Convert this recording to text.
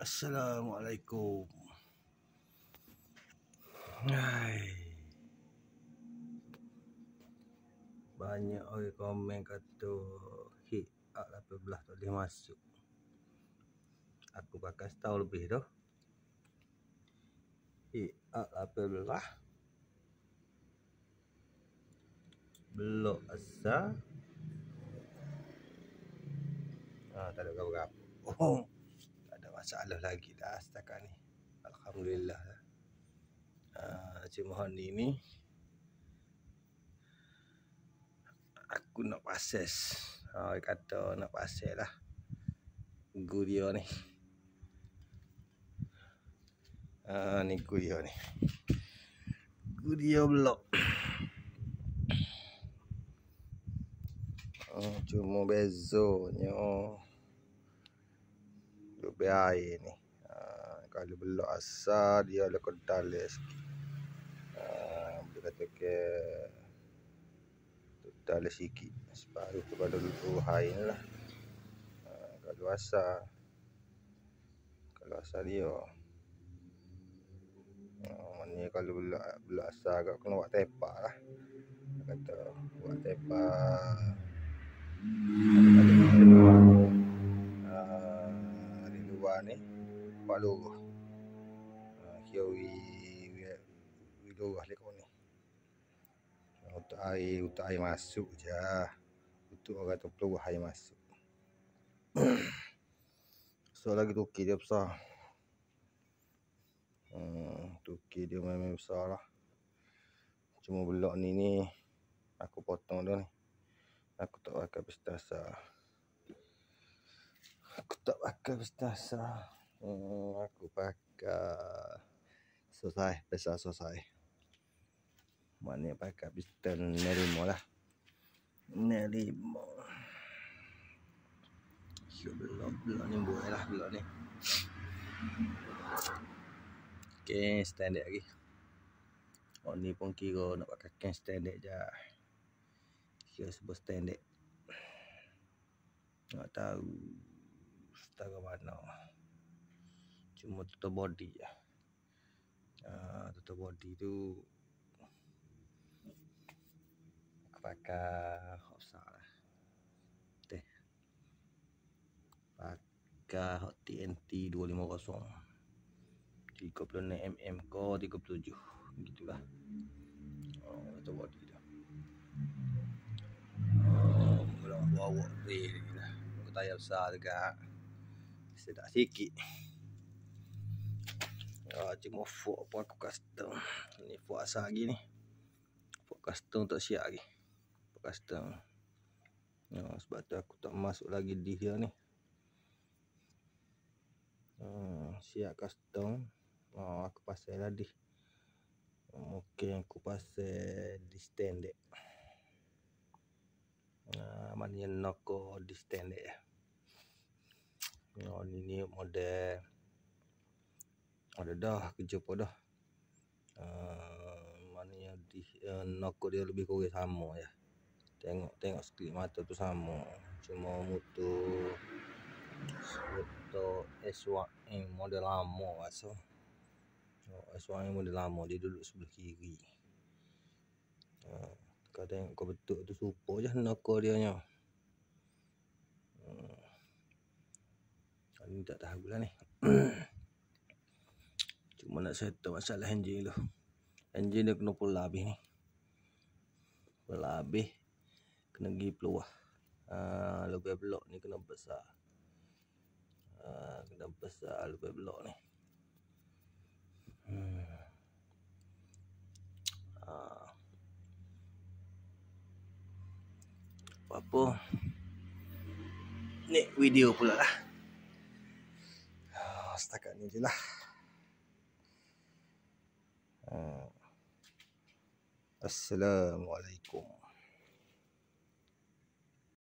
Assalamualaikum. Hai. Banyak orang komen kata hit tak apa belah tak boleh masuk. Aku pakai setahu lebih dah. Hit tak apa belah. Blok asal. Ah, tak ada apa-apa. Oh masalah lagi dah setakat ni Alhamdulillah uh, Cik Mohani ni Aku nak pases. Oh, ah, dia kata nak pasir lah Gu dia ni Haa ah, ni gu ni Gu dia blok oh, Cuma bezonya Haa lebih air ni ha, kalau belok asal dia ada kental sikit ha, boleh kata ke kental lah sikit separuh kepada luruh air lah ha, kalau asal kalau asal dia ha, ni kalau belok, belok asal agak kena buat tepak lah kata buat tepak kalau kalau kalau mak lorah. Kira wi wi lorah lekau ni. Untuk air, untuk air masuk je. Lah. Untuk orang tu perlu air masuk. so lagi tukir dia besar. Hmm, tukir dia memang besar lah. Cuma belok ni ni aku potong dia ni. Aku tak pakai pistasa. Aku tak pakai pistasa. Aku Oh, aku pakai selesai, besar selesai. Maknanya pakai pistol nerimo lah. Nerimo. belok belum ni buat lah belok ni. Okay, standard lagi. Oh ni pun kira nak pakai can standard je. Kira sebuah standard. Nak tahu setara mana. tahu cuma tutup body ya, Uh, tutup body itu aku pakai hot lah. Teh. Pakai hot TNT 250. 36 mm ke 37 gitulah. Oh, tutup body dah. Oh, bawa wow, wow, wow, Wah wah, wow, wow, wow, sedap sikit Ah, cuma fork pun aku custom. Ni fork lagi ni. Fork custom tak siap lagi. Fork custom. No, sebab tu aku tak masuk lagi di dia ni. Hmm, siap custom. Oh, ya, aku pasal tadi. Lah Okey, aku pasal di standard. Nah, ya, maknanya noko di standard. Oh, ni, ni model ada dah kerja pun dah uh, maknanya di uh, eh, nak dia lebih kurang sama ya tengok tengok sekelip mata tu sama cuma mutu, motor S1, eh, model lama rasa oh, 1 model lama dia duduk sebelah kiri uh, kau tengok kau betul tu super je nak dia ah, ni tak tahu lah ni mana nak settle masalah engine tu engine dia kena pula habis ni pula habis kena pergi peluah ah, lebih blok ni kena besar ah, kena besar lebih blok ni hmm. ah. apa apa ni video pula lah setakat ni je lah Hmm. Assalamualaikum.